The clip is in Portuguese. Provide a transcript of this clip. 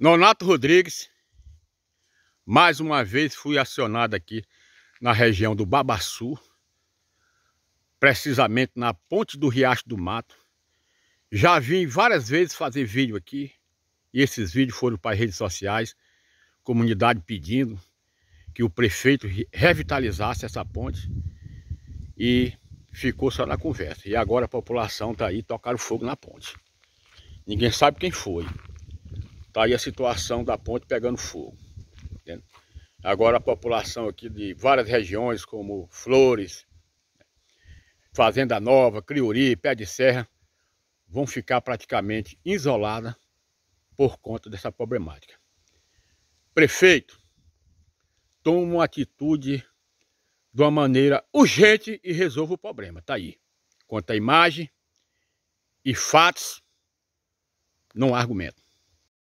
Nonato Rodrigues, mais uma vez fui acionado aqui na região do Babaçu, precisamente na ponte do Riacho do Mato. Já vim várias vezes fazer vídeo aqui, e esses vídeos foram para as redes sociais, comunidade pedindo que o prefeito revitalizasse essa ponte, e ficou só na conversa. E agora a população está aí, tocaram fogo na ponte. Ninguém sabe quem foi. Está aí a situação da ponte pegando fogo. Entende? Agora a população aqui de várias regiões, como Flores, Fazenda Nova, Criuri, Pé de Serra, vão ficar praticamente isolada por conta dessa problemática. Prefeito, toma uma atitude de uma maneira urgente e resolva o problema. Está aí. Quanto à imagem e fatos, não há argumento.